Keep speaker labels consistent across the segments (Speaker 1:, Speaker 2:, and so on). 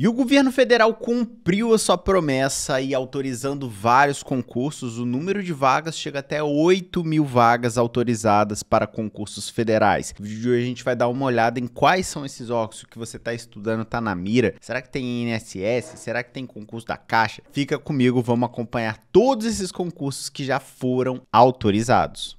Speaker 1: E o governo federal cumpriu a sua promessa e autorizando vários concursos, o número de vagas chega até 8 mil vagas autorizadas para concursos federais. No vídeo de hoje a gente vai dar uma olhada em quais são esses óculos que você está estudando, está na mira. Será que tem INSS? Será que tem concurso da Caixa? Fica comigo, vamos acompanhar todos esses concursos que já foram autorizados.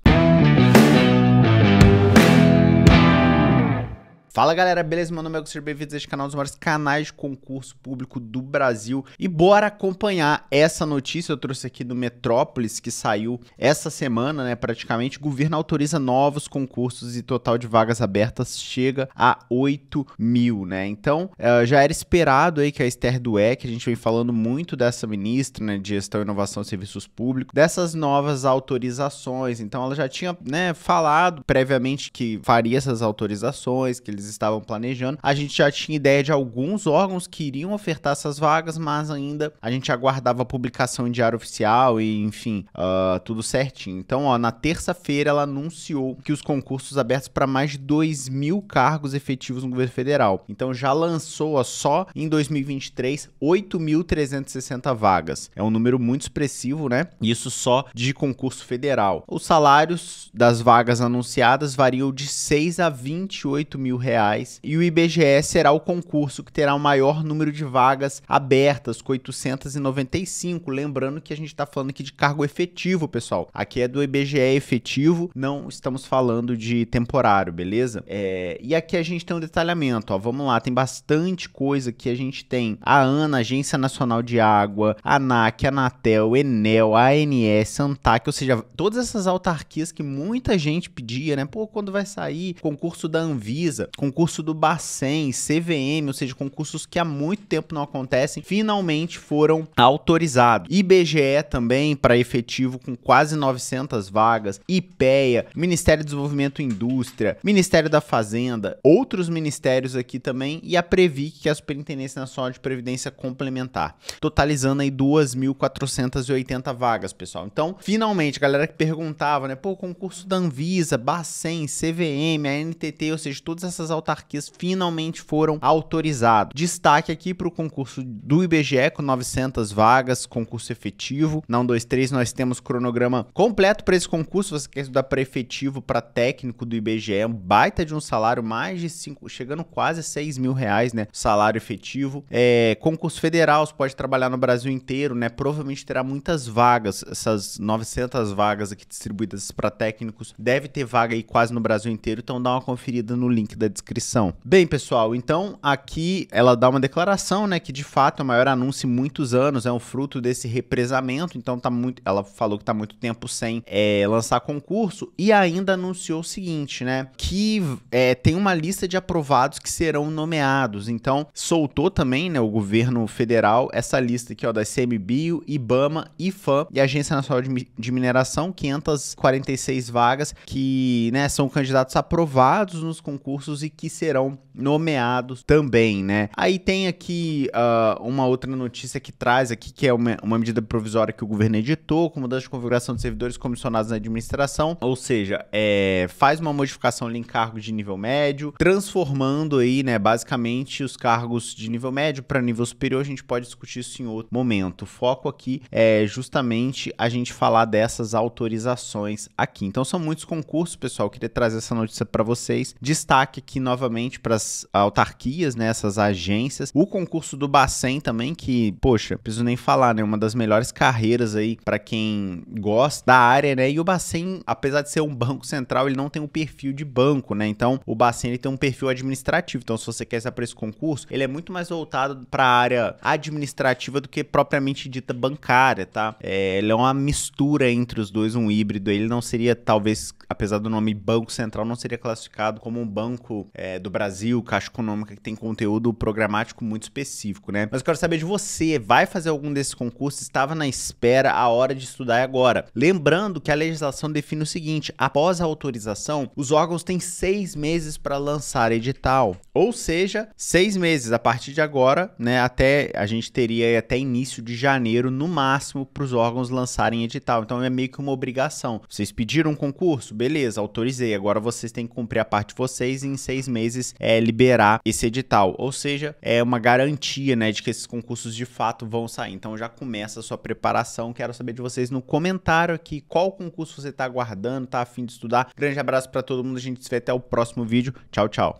Speaker 1: Fala galera, beleza? Meu nome é Augusto, bem-vindos a este canal dos maiores canais de concurso público do Brasil e bora acompanhar essa notícia eu trouxe aqui do Metrópolis que saiu essa semana, né? Praticamente, o governo autoriza novos concursos e total de vagas abertas chega a 8 mil, né? Então, eh, já era esperado aí que a Esther Dueck, a gente vem falando muito dessa ministra, né, de Gestão, Inovação e Serviços Públicos, dessas novas autorizações. Então, ela já tinha, né, falado previamente que faria essas autorizações, que eles estavam planejando. A gente já tinha ideia de alguns órgãos que iriam ofertar essas vagas, mas ainda a gente aguardava a publicação em diário oficial e, enfim, uh, tudo certinho. Então, ó, na terça-feira ela anunciou que os concursos abertos para mais de 2 mil cargos efetivos no governo federal. Então, já lançou ó, só em 2023 8.360 vagas. É um número muito expressivo, né? Isso só de concurso federal. Os salários das vagas anunciadas variam de 6 a 28 mil reais reais. E o IBGE será o concurso que terá o maior número de vagas abertas, com 895. Lembrando que a gente está falando aqui de cargo efetivo, pessoal. Aqui é do IBGE efetivo, não estamos falando de temporário, beleza? É... E aqui a gente tem um detalhamento, ó. Vamos lá, tem bastante coisa que a gente tem. A ANA, Agência Nacional de Água, a ANAC, a Anatel, Enel, ANS, Antac, ou seja, todas essas autarquias que muita gente pedia, né? Pô, quando vai sair concurso da Anvisa? concurso do Bacen, CVM, ou seja, concursos que há muito tempo não acontecem, finalmente foram autorizados. IBGE também para efetivo com quase 900 vagas, IPEA, Ministério do Desenvolvimento e Indústria, Ministério da Fazenda, outros ministérios aqui também e a Previ que é a Superintendência Nacional de Previdência Complementar, totalizando aí 2.480 vagas, pessoal. Então, finalmente, galera que perguntava, né, pô, concurso da Anvisa, Bacen, CVM, ANTT, ou seja, todas essas essas autarquias finalmente foram autorizadas. Destaque aqui para o concurso do IBGE com 900 vagas, concurso efetivo. Na 123 nós temos cronograma completo para esse concurso. Você quer estudar para efetivo, para técnico do IBGE, é um baita de um salário, mais de 5, chegando quase a 6 mil reais, né? Salário efetivo. É, concurso federal, você pode trabalhar no Brasil inteiro, né? Provavelmente terá muitas vagas, essas 900 vagas aqui distribuídas para técnicos. Deve ter vaga aí quase no Brasil inteiro, então dá uma conferida no link da descrição descrição. Bem, pessoal, então aqui ela dá uma declaração, né, que de fato é o maior anúncio em muitos anos, é um fruto desse represamento, então tá muito, ela falou que tá muito tempo sem é, lançar concurso e ainda anunciou o seguinte, né, que é, tem uma lista de aprovados que serão nomeados, então soltou também, né, o governo federal essa lista aqui, ó, da CMBio, IBAMA, IFAM e Agência Nacional de, de Mineração, 546 vagas que, né, são candidatos aprovados nos concursos e que serão nomeados também, né? Aí tem aqui uh, uma outra notícia que traz aqui, que é uma, uma medida provisória que o governo editou, com mudança de configuração de servidores comissionados na administração, ou seja, é, faz uma modificação ali em cargos de nível médio, transformando aí, né, basicamente os cargos de nível médio para nível superior, a gente pode discutir isso em outro momento. O foco aqui é justamente a gente falar dessas autorizações aqui. Então são muitos concursos, pessoal, eu queria trazer essa notícia para vocês. Destaque aqui novamente para as autarquias, né, essas agências. O concurso do Bacen também, que, poxa, preciso nem falar, né, uma das melhores carreiras aí para quem gosta da área, né? E o Bacen, apesar de ser um banco central, ele não tem um perfil de banco, né? Então, o Bacen ele tem um perfil administrativo. Então, se você quer ser para esse concurso, ele é muito mais voltado para a área administrativa do que propriamente dita bancária, tá? É, ele é uma mistura entre os dois, um híbrido. Ele não seria, talvez, apesar do nome Banco Central, não seria classificado como um banco é, do Brasil, Caixa Econômica, que tem conteúdo programático muito específico, né? Mas eu quero saber de você, vai fazer algum desses concursos? Estava na espera, a hora de estudar é agora. Lembrando que a legislação define o seguinte, após a autorização, os órgãos têm seis meses para lançar edital. Ou seja, seis meses a partir de agora, né? Até a gente teria até início de janeiro, no máximo, para os órgãos lançarem edital. Então é meio que uma obrigação. Vocês pediram um concurso? Beleza, autorizei. Agora vocês têm que cumprir a parte de vocês em seis seis meses é, liberar esse edital. Ou seja, é uma garantia né, de que esses concursos de fato vão sair. Então já começa a sua preparação. Quero saber de vocês no comentário aqui qual concurso você está aguardando, está afim de estudar. Grande abraço para todo mundo. A gente se vê até o próximo vídeo. Tchau, tchau.